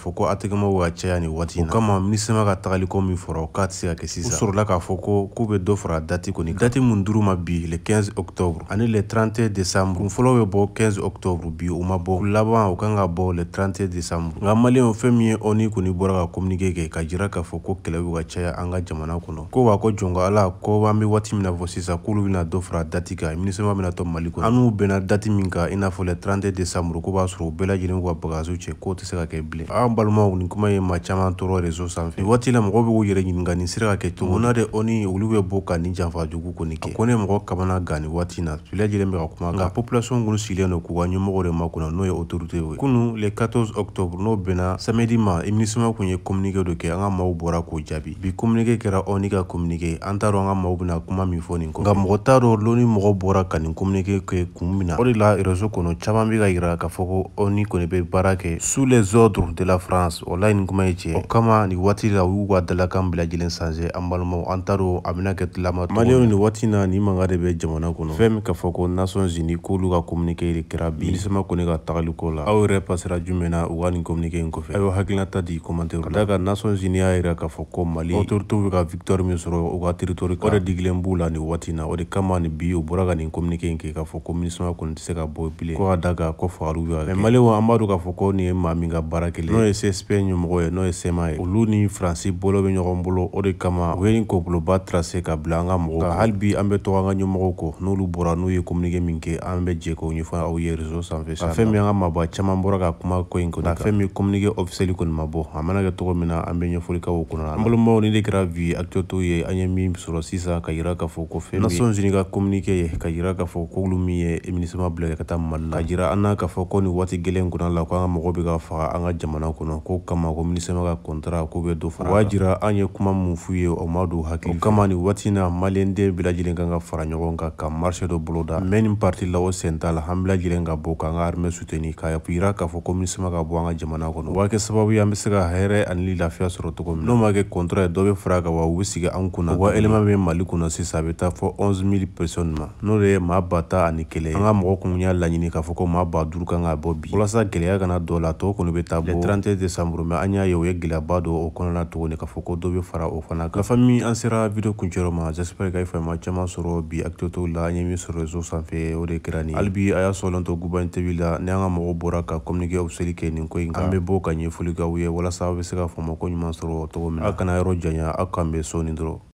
fɔ ko atɛgɛmaw ka caya nin wagati na kama minisɛma ka tagaliko min fɔra k'a tɛ se ka kɛ sisan u sɔrɔla k'a fɔ ko k'u bɛ dɔ fara dati kɔni dati mun duru ma bi le 15 octobre ani le 31 décembre kun fɔlɔ bɛ bɔ 15 octobre bi o ma bɔ laban o kan ka bɔ le 31 décembre nka maliyɛnw fɛn min ye oni kɔni bɔra ka kominike kɛ ka jira k'a fɔ ko kɛlɛ bɛ ka caya an ka jamana kɔnɔ ko wa ko jɔn ka ala ko an bɛ waati min na fɔ sisan k'olu bɛna dɔ fara dati kan minisɛma bɛna tɔ mali kɔnɔ an n'u bɛnna dati min kan i n'a fɔ le 31 décembre ko b'a sɔrɔ u bɛɛ lajɛlen ka bagaziw cɛ k'o tɛ se ka kɛ bilen an balimaw ni kuma ye mm. mm. ma caaman tɔɔrɔ reseau sanfɛ ni waati la mɔgɔw be k'u yɛrɛ ɲininga nin sira ka kɛ cogo na de oni olu be bɔ ka ni janfa jugu koni kɛ ko ne mɔgɔ kamana ga nin waati na bɛɛ lajɛlen be ka kuma nka populasiɔn kunu sigilen do k'u ka ɲɛmɔgɔ de makunna n'o ye autorité ye kunu le 14 octobre n'o bɛnna samɛdi ma iminisima kun ye kominike do kɛ an ka maw bɔra k'o jaabi bi kominike kɛra oni ka kominike an t'a dɔn an ka maw bena kuma min fɔ nin kɔ nka mɔgɔ t'a dɔ loni mɔgɔ bɔra ka nin kominike kɛ kun mina o de la reseau kɔnɔ caaman be ka yira k'a fɔ ko oni kɔni be baara kɛ sous les ordres de la france o laɲini kuma ye tiɲɛ o kama ni waati la u y'u ka dalakan bila lajɛlen sanse an balimaw an t'a a bena kɛ tilama maliyɛnw ni waati na ni manga de bɛ jamana kɔnɔ fɛn min k'a fɔ ko nations uni k'olu ka kominike de kɛra bi minisema ko ka tagali ko la aw yɛrɛ pasera jumɛn na u ka nin kominike in kɔfɛ a y'o hakilinata di komantɛr ka da ka nations uni y'a yira k'a fɔ ko mali autoritew be ka victoire min sɔrɔ u ka territori o de digilen b'u la ni waati na o de kama ni bi u bɔra ka nin kominike in kɛ k'a fɔ ko minisema kɔni tɛ se ka bɔ bilen ko ka da ka ko fagaliw be ka kɛ maliyɛw an b'a don k'a fɔ ko nin ye maa min ka baara kelen n'o ye csp ɲɛmɔgɔ ye n'o ye sema ye olu ni faransi bolo be ɲɔgɔn bolo o de kama u ye nin koboloba trase ka bila an ka mɔgɔw ka halibi an be tɔgɔ an ka ɲɛmɔgɔw kɔ n'olu bɔra n'u ye kominike min kɛ an be jɛ k'o ɲɛfɔ aw ye rezo sanfɛ sa fɛn min an ka maba caaman bɔra ka kuma ko in kɔnɔ fɛn min kominike ofisɛli kɔni ma bɔ a mana kɛ tɔgɔ min na an bɛ ɲɛfɔlikaw kɔnɔna an balimaw ni de kɛra vi akitɛto ye an ye min sɔrɔ sisan ka yira k'a fɔ ko fɛn nasɔn zini ka kominike ye ka yira k'a fɔ koolu min ye minisima bila ka taa mali la ka jira an n'a k'a fɔ ko ni waati gelen kɔnɔna la ko an ka mɔgɔ bɛ ka faga an ka jamana a kɔnɔ ko kama ko minisɛma ka kɔntara ko bɛ dɔ fara o jira an ye kuma min f'u ye o ma don hakili o kama ni waati na maliyɛnden bɛɛ kan ka fara ɲɔgɔn kan ka marise dɔ boloda hmm. mɛ ni parti la o sen t'a la an bɛɛ ka bɔ k'an ka armɛ suteni k'a yira k'a fɔ ko minisɛma ka bɔ an ka jamana kɔnɔ waa kɛ sababu ye an be se ka hɛrɛ ani lafiya sɔrɔ cogo min n'o ma kɛ kontra ye dɔ be fara ka wa u be sigi an kunna wa elema bɛ mali kunna sisan a be taa fɔ 11000 personne ma n'o de ye ma ba ta ani kelen an ka mɔgɔ kun y'a laɲini k'a fɔ ko ma ba duru kan ka bɔ bi walasa gɛlɛya kana dɔ la tɔw kɔni bɛ taa bɔ an tɛ desanburu mɛ an y'a ye o ye gɛlɛyaba don o kɔnɔna tuguni k'a fɔ ko dɔ be fara o fana kan fami an sera video kuncɛrɔ ma jespɛr ka i fama caaman sɔrɔ bi akitoto la an ye min sɔrɔ so sanfɛ o de kɛra ni halibi a y'a sɔlɔn to guba tv la ni an ka mɔgɔ bɔra ka kɔminikew seli kɛ nin ko yi an be bɔ ka ɲɛfolikaw ye walasa aw be se ka faamu ko ɲuman sɔrɔ togo min ah. a kana yɔrɔ janya aw kan be so nin dɔrɔn